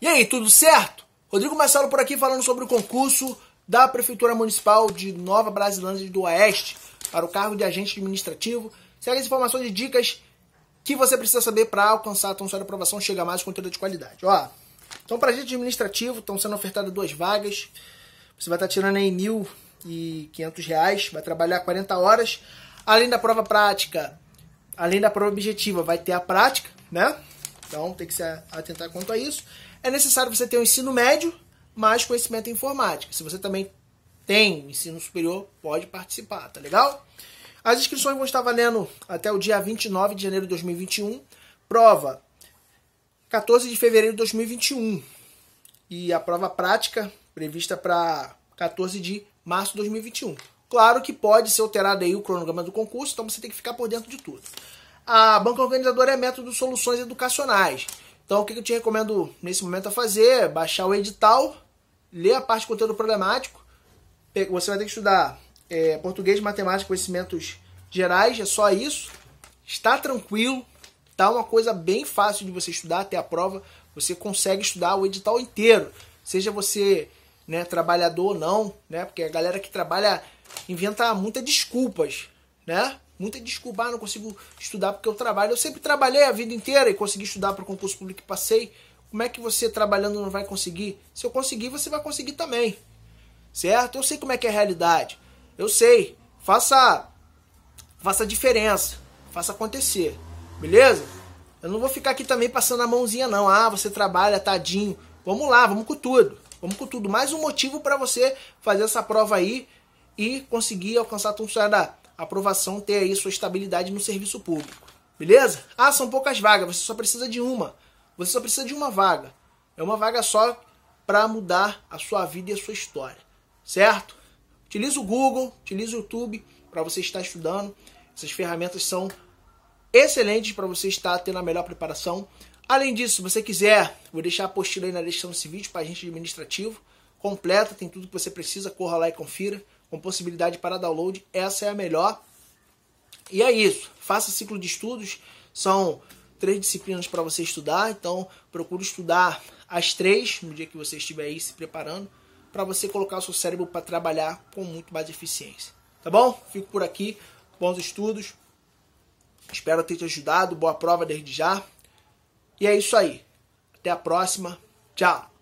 E aí, tudo certo? Rodrigo Marcelo por aqui falando sobre o concurso da Prefeitura Municipal de Nova Brasilândia do Oeste para o cargo de agente administrativo. Segue as informações e dicas que você precisa saber para alcançar a tão sua aprovação, chegar mais conteúdo de qualidade. Ó, então para agente administrativo estão sendo ofertadas duas vagas. Você vai estar tá tirando aí mil e quinhentos reais, vai trabalhar 40 horas. Além da prova prática, além da prova objetiva, vai ter a prática, né? Então tem que se atentar quanto a isso. É necessário você ter um ensino médio mais conhecimento em informática. Se você também tem ensino superior, pode participar, tá legal? As inscrições vão estar valendo até o dia 29 de janeiro de 2021. Prova 14 de fevereiro de 2021. E a prova prática prevista para 14 de março de 2021. Claro que pode ser alterado aí o cronograma do concurso, então você tem que ficar por dentro de tudo a banca organizadora é método soluções educacionais. Então, o que eu te recomendo nesse momento a fazer é baixar o edital, ler a parte de conteúdo problemático. Você vai ter que estudar é, português, matemática, conhecimentos gerais, é só isso. Está tranquilo, tá uma coisa bem fácil de você estudar até a prova. Você consegue estudar o edital inteiro, seja você né, trabalhador ou não, né? Porque a galera que trabalha inventa muitas desculpas, né? Muita desculpa, ah, não consigo estudar porque eu trabalho. Eu sempre trabalhei a vida inteira e consegui estudar para o concurso público que passei. Como é que você trabalhando não vai conseguir? Se eu conseguir, você vai conseguir também. Certo? Eu sei como é que é a realidade. Eu sei. Faça faça a diferença, faça acontecer. Beleza? Eu não vou ficar aqui também passando a mãozinha não. Ah, você trabalha, tadinho. Vamos lá, vamos com tudo. Vamos com tudo. Mais um motivo para você fazer essa prova aí e conseguir alcançar a tua sonhada aprovação ter aí sua estabilidade no serviço público. Beleza? Ah, são poucas vagas, você só precisa de uma. Você só precisa de uma vaga. É uma vaga só para mudar a sua vida e a sua história. Certo? Utilize o Google, utilize o YouTube para você estar estudando. Essas ferramentas são excelentes para você estar tendo a melhor preparação. Além disso, se você quiser, vou deixar a postilha aí na descrição desse vídeo para a gente administrativo. Completa, tem tudo que você precisa, corra lá e confira com possibilidade para download, essa é a melhor. E é isso. Faça ciclo de estudos. São três disciplinas para você estudar, então procure estudar as três no dia que você estiver aí se preparando, para você colocar o seu cérebro para trabalhar com muito mais eficiência. Tá bom? Fico por aqui. Bons estudos. Espero ter te ajudado. Boa prova desde já. E é isso aí. Até a próxima. Tchau.